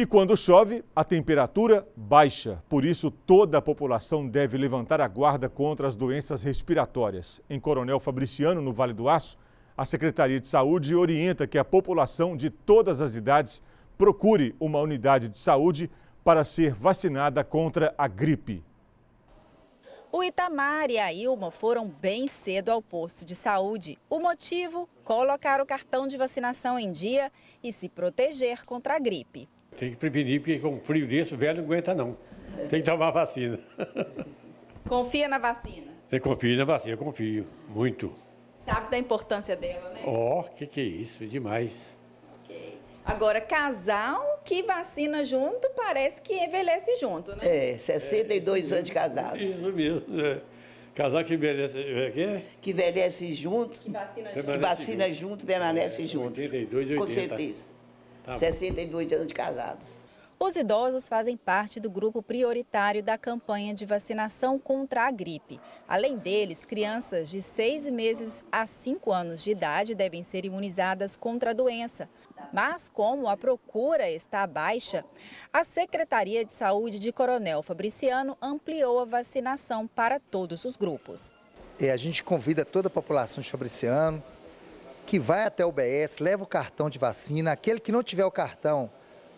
E quando chove, a temperatura baixa. Por isso, toda a população deve levantar a guarda contra as doenças respiratórias. Em Coronel Fabriciano, no Vale do Aço, a Secretaria de Saúde orienta que a população de todas as idades procure uma unidade de saúde para ser vacinada contra a gripe. O Itamar e a Ilma foram bem cedo ao posto de saúde. O motivo? Colocar o cartão de vacinação em dia e se proteger contra a gripe. Tem que prevenir, porque com um frio desse, o velho não aguenta, não. Tem que tomar vacina. Confia na vacina? Eu confio na vacina, eu confio. Muito. Sabe da importância dela, né? Ó, oh, que que é isso? É demais. Ok. Agora, casal que vacina junto parece que envelhece junto, né? É, 62 é, anos de casados. Isso mesmo. É. Casal que envelhece. É? Que é? envelhece junto. Que vacina, que junto. vacina junto, permanece junto. 82 e 80. Com certeza. 62 tá anos de casados. Os idosos fazem parte do grupo prioritário da campanha de vacinação contra a gripe. Além deles, crianças de 6 meses a 5 anos de idade devem ser imunizadas contra a doença. Mas como a procura está baixa, a Secretaria de Saúde de Coronel Fabriciano ampliou a vacinação para todos os grupos. E a gente convida toda a população de Fabriciano, que vai até o BS, leva o cartão de vacina. Aquele que não tiver o cartão,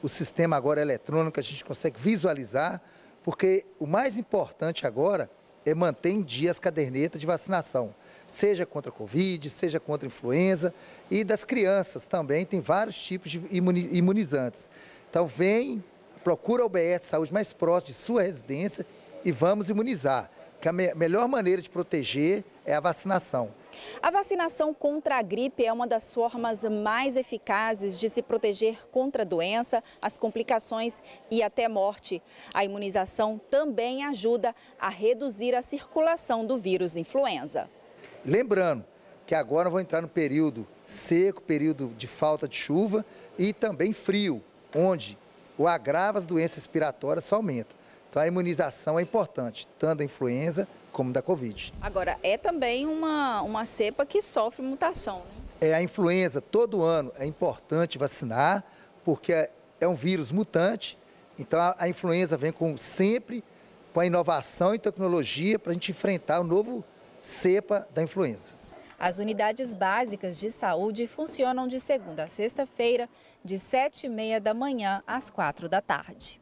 o sistema agora é eletrônico, a gente consegue visualizar, porque o mais importante agora é manter em dia as cadernetas de vacinação, seja contra a Covid, seja contra a influenza e das crianças também, tem vários tipos de imunizantes. Então vem, procura o BS Saúde mais próximo de sua residência e vamos imunizar, que a melhor maneira de proteger é a vacinação. A vacinação contra a gripe é uma das formas mais eficazes de se proteger contra a doença, as complicações e até morte. A imunização também ajuda a reduzir a circulação do vírus influenza. Lembrando que agora vou entrar no período seco, período de falta de chuva e também frio, onde o agravo as doenças respiratórias aumenta. Então a imunização é importante, tanto da influenza como da Covid. Agora, é também uma, uma cepa que sofre mutação, né? É a influenza, todo ano é importante vacinar, porque é, é um vírus mutante, então a, a influenza vem com sempre com a inovação e tecnologia para a gente enfrentar o novo cepa da influenza. As unidades básicas de saúde funcionam de segunda a sexta-feira, de 7h30 da manhã às 4 da tarde.